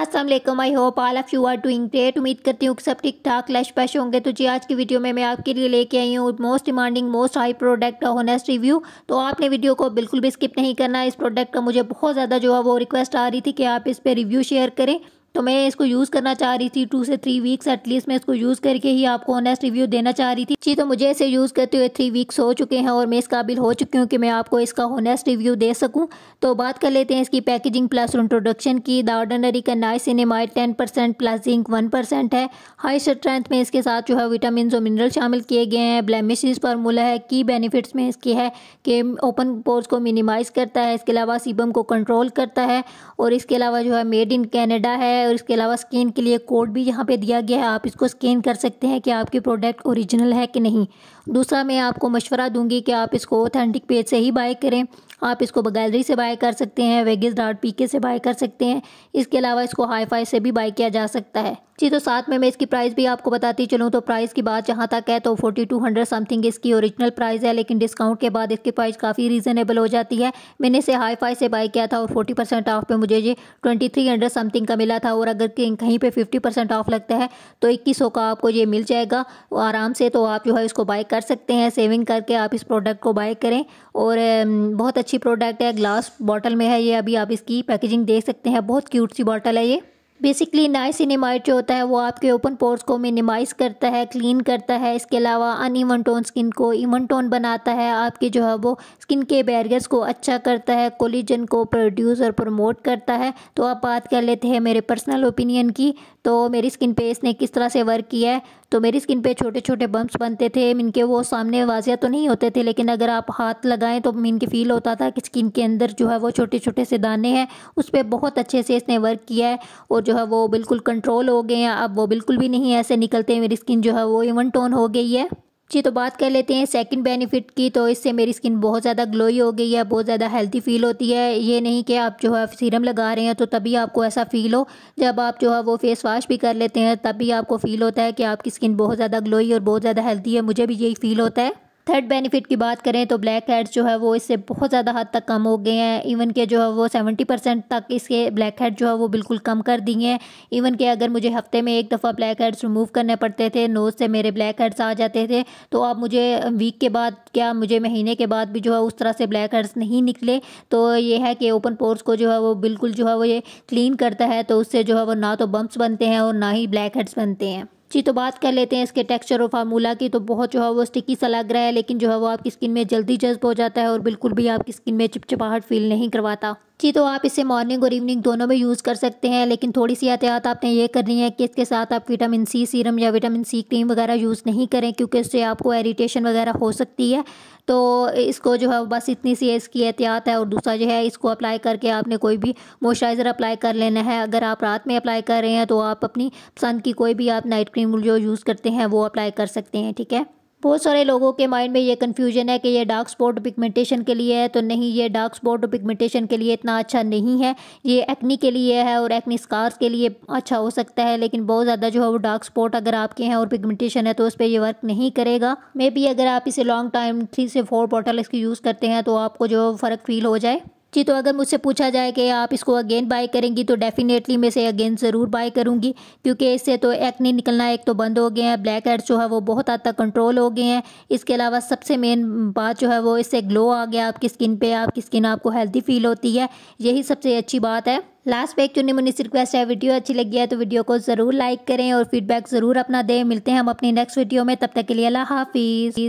Aslam I hope all of you are doing great उम्मीद करती हूँ कि सब ठीक ठाक लश पश होंगे तो जी आज की वीडियो में मैं आपके लिए लेके आई हूँ most demanding most high product का होनेस्ट रिव्यू तो आपने वीडियो को बिल्कुल भी स्किप नहीं करना इस प्रोडक्ट का मुझे बहुत ज़्यादा जो है वो रिक्वेस्ट आ रही थी कि आप इस पर रिव्यू शेयर करें तो मैं इसको यूज़ करना चाह रही थी टू से थ्री वीक्स एटलीस्ट मैं इसको यूज़ करके ही आपको ऑनेस्ट रिव्यू देना चाह रही थी जी तो मुझे इसे यूज़ करते हुए थ्री वीक्स हो चुके हैं और मैं इस काबिल हो चुकी हूँ कि मैं आपको इसका ऑनेस्ट रिव्यू दे सकूँ तो बात कर लेते हैं इसकी पैकेजिंग प्लस इंट्रोडक्शन की द ऑर्डनरी का niacinamide ten percent plus zinc one percent है हाई स्ट्रेंथ में इसके साथ जो है विटामिन और मिनरल शामिल किए गए हैं ब्लैमिश फार्मूला है की बेनिफिट्स में इसकी है कि ओपन पोर्स को मिनिमाइज़ करता है इसके अलावा सीबम को कंट्रोल करता है और इसके अलावा जो है मेड इन कैनेडा है है और इसके अलावा स्कैन के लिए कोड भी यहाँ पे दिया गया है आप इसको स्कैन कर सकते हैं कि आपके प्रोडक्ट ओरिजिनल है कि नहीं दूसरा मैं आपको मशवरा दूंगी कि आप इसको ऑथेंटिक पेज से ही बाय करें आप इसको गैलरी से बाय कर सकते हैं वेगिस डॉट पी के से बाय कर सकते हैं इसके अलावा इसको हाई फाई से भी बाय किया जा सकता है जी तो साथ में मैं इसकी प्राइस भी आपको बताती चलूँ तो प्राइस की बात जहाँ तक है तो फोर्टी टू हंड्रेड समथिंग इसकी ओरिजिनल प्राइस है लेकिन डिस्काउंट के बाद इसकी प्राइस काफ़ी रीजनेबल हो जाती है मैंने इसे हाई फाई से बाय किया था और फोर्टी परसेंट ऑफ पे मुझे ये ट्वेंटी थ्री हंड्रेड समथिंग का मिला था और अगर कहीं पर फिफ्टी परसेंट ऑफ लगता है तो इक्कीस सौ का आपको ये मिल जाएगा आराम से तो आप जो है इसको बाय कर सकते हैं सेविंग करके आप इस प्रोडक्ट को बाय करें और बहुत अच्छी प्रोडक्ट है ग्लास बॉटल में है ये अभी आप इसकी पैकेजिंग देख सकते हैं बहुत क्यूट सी बॉटल है ये बेसिकली नाइसिनेमाइड जो होता है वो आपके ओपन पोर्स को मिनिमाइज़ करता है क्लीन करता है इसके अलावा अन ईवन टोन स्किन को इवन टोन बनाता है आपके जो है वो स्किन के बैरियर्स को अच्छा करता है कोलिजन को प्रोड्यूस और प्रमोट करता है तो आप बात कर लेते हैं मेरे पर्सनल ओपिनियन की तो मेरी स्किन पे इसने किस तरह से वर्क किया है तो मेरी स्किन पे छोटे छोटे बम्प्स बनते थे इनके वो सामने वाजिया तो नहीं होते थे लेकिन अगर आप हाथ लगाएं तो इनके फील होता था कि स्किन के अंदर जो है वो छोटे छोटे से दाने हैं उस पर बहुत अच्छे से इसने वर्क किया है और जो है वो बिल्कुल कंट्रोल हो गए हैं अब वो बिल्कुल भी नहीं ऐसे निकलते मेरी स्किन जो है वो इवन टोन हो गई है जी तो बात कर लेते हैं सेकंड बेनिफिट की तो इससे मेरी स्किन बहुत ज़्यादा ग्लोई हो गई है बहुत ज़्यादा हेल्थी फील होती है ये नहीं कि आप जो है सीरम लगा रहे हैं तो तभी आपको ऐसा फील हो जब आप जो है वो फेस वॉश भी कर लेते हैं तभी आपको फील होता है कि आपकी स्किन बहुत ज़्यादा ग्लोई और बहुत ज़्यादा हेल्थी है मुझे भी यही फील होता है थर्ड बेनिफिट की बात करें तो ब्लैक हेड्स जो है वो इससे बहुत ज़्यादा हद तक कम हो गए हैं इवन के जो है वो सेवेंटी परसेंट तक इसके ब्लैक हेड जो है वो बिल्कुल कम कर दिए हैं इवन के अगर मुझे हफ्ते में एक दफ़ा ब्लैक हेड्स रिमूव करने पड़ते थे नोज से मेरे ब्लैक हेड्स आ जाते थे तो आप मुझे वीक के बाद क्या मुझे महीने के बाद भी जो है उस तरह से ब्लैक हेड्स नहीं निकले तो ये है कि ओपन पोर्स को जो है वो बिल्कुल जो है वो ये क्लीन करता है तो उससे जो है वो ना तो बम्प्स बनते हैं और ना ही ब्लैक हेड्स बनते हैं जी तो बात कर लेते हैं इसके टेक्सचर और फार्मूला की तो बहुत जो है वो स्टिकी सा लग रहा है लेकिन जो है वो आपकी स्किन में जल्दी जज्ब हो जाता है और बिल्कुल भी आपकी स्किन में चिपचिपाहट फील नहीं करवाता जी तो आप इसे मॉर्निंग और इवनिंग दोनों में यूज़ कर सकते हैं लेकिन थोड़ी सी एहतियात आपने ये करनी है कि इसके साथ आप विटामिन सी सीरम या विटामिन सी क्रीम वगैरह यूज़ नहीं करें क्योंकि उससे आपको एरीटेशन वगैरह हो सकती है तो इसको जो है बस इतनी सी इसकी एहतियात है और दूसरा जो है इसको अप्लाई करके आपने कोई भी मॉइस्चराइज़र अप्लाई कर लेना है अगर आप रात में अप्लाई कर रहे हैं तो आप अपनी पसंद की कोई भी आप नाइट क्रीम जो यूज़ करते हैं वो अप्लाई कर सकते हैं ठीक है बहुत सारे लोगों के माइंड में ये कन्फ्यूजन है कि ये डार्क स्पॉट पिगमेंटेशन के लिए है तो नहीं ये डार्क स्पॉट पिगमेंटेशन के लिए इतना अच्छा नहीं है ये एक्नी के लिए है और एक्नी स्कार्स के लिए अच्छा हो सकता है लेकिन बहुत ज़्यादा जो है वो डार्क स्पॉट अगर आपके हैं और पिगमेंटेशन है तो उस पर यह वर्क नहीं करेगा मे बी अगर आप इसे लॉन्ग टाइम थ्री से फोर बॉटल इसकी यूज़ करते हैं तो आपको जो फ़र्क फील हो जाए जी तो अगर मुझसे पूछा जाए कि आप इसको अगेन बाय करेंगी तो डेफिनेटली मैं इसे अगेन ज़रूर बाय करूँगी क्योंकि इससे तो एक्ने निकलना एक तो बंद हो गए हैं ब्लैक हेड्स जो है वो बहुत हद तक कंट्रोल हो गए हैं इसके अलावा सबसे मेन बात जो है वो इससे ग्लो आ गया आपकी स्किन पे आपकी स्किन आपको हेल्दी फील होती है यही सबसे अच्छी बात है लास्ट पे एक चुनी मुनी से रिक्वेस्ट है वीडियो अच्छी लगी है तो वीडियो को ज़रूर लाइक करें और फीडबैक ज़रूर अपना दें मिलते हैं हम अपनी नेक्स्ट वीडियो में तब तक के लिए अल्लाह हाफिज़